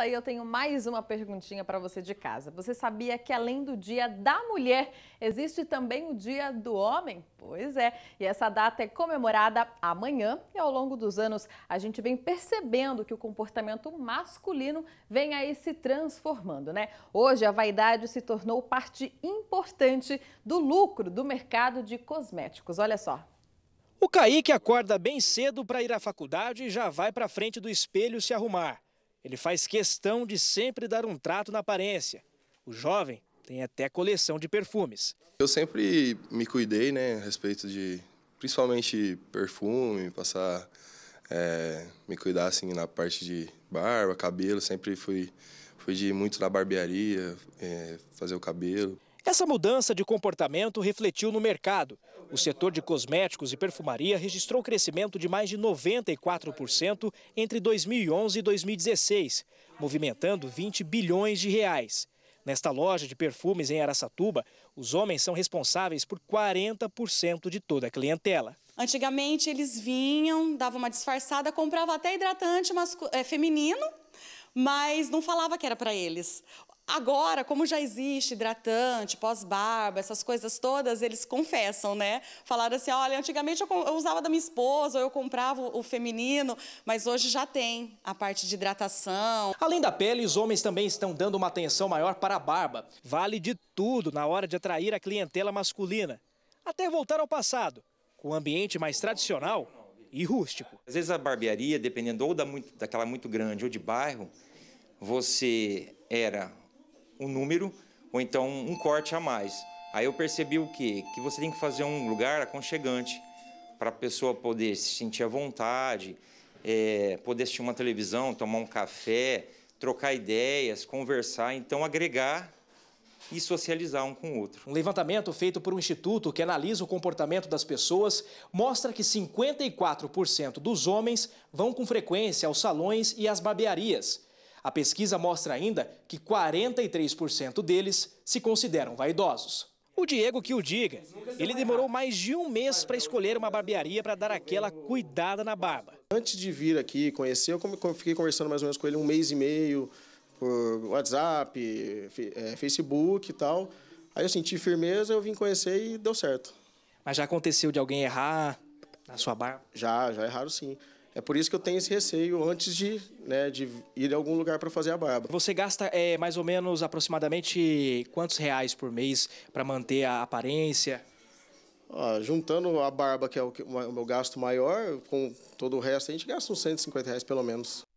Aí eu tenho mais uma perguntinha para você de casa. Você sabia que além do Dia da Mulher, existe também o Dia do Homem? Pois é, e essa data é comemorada amanhã e ao longo dos anos a gente vem percebendo que o comportamento masculino vem aí se transformando, né? Hoje a vaidade se tornou parte importante do lucro do mercado de cosméticos. Olha só. O Kaique acorda bem cedo para ir à faculdade e já vai para frente do espelho se arrumar. Ele faz questão de sempre dar um trato na aparência. O jovem tem até coleção de perfumes. Eu sempre me cuidei, né, a respeito de principalmente perfume, passar, é, me cuidar assim na parte de barba, cabelo. Sempre fui, fui de muito na barbearia, é, fazer o cabelo. Essa mudança de comportamento refletiu no mercado. O setor de cosméticos e perfumaria registrou crescimento de mais de 94% entre 2011 e 2016, movimentando 20 bilhões de reais. Nesta loja de perfumes em Araçatuba, os homens são responsáveis por 40% de toda a clientela. Antigamente eles vinham, davam uma disfarçada, compravam até hidratante masculino, é, eh, feminino, mas não falava que era para eles. Agora, como já existe hidratante, pós-barba, essas coisas todas, eles confessam, né? Falaram assim, olha, antigamente eu, eu usava da minha esposa, ou eu comprava o, o feminino, mas hoje já tem a parte de hidratação. Além da pele, os homens também estão dando uma atenção maior para a barba. Vale de tudo na hora de atrair a clientela masculina. Até voltar ao passado, com o um ambiente mais tradicional e rústico. Às vezes a barbearia, dependendo ou da muito, daquela muito grande ou de bairro, você era um número ou então um corte a mais. Aí eu percebi o quê? Que você tem que fazer um lugar aconchegante para a pessoa poder se sentir à vontade, é, poder assistir uma televisão, tomar um café, trocar ideias, conversar, então agregar e socializar um com o outro. Um levantamento feito por um instituto que analisa o comportamento das pessoas mostra que 54% dos homens vão com frequência aos salões e às barbearias. A pesquisa mostra ainda que 43% deles se consideram vaidosos. O Diego que o diga. Ele demorou mais de um mês para escolher uma barbearia para dar aquela cuidada na barba. Antes de vir aqui conhecer, eu fiquei conversando mais ou menos com ele um mês e meio por WhatsApp, é, Facebook e tal. Aí eu senti firmeza, eu vim conhecer e deu certo. Mas já aconteceu de alguém errar na sua barba? Já, já erraram sim. É por isso que eu tenho esse receio antes de, né, de ir a algum lugar para fazer a barba. Você gasta é, mais ou menos aproximadamente quantos reais por mês para manter a aparência? juntando a barba, que é o, que, o meu gasto maior, com todo o resto, a gente gasta uns 150 reais pelo menos.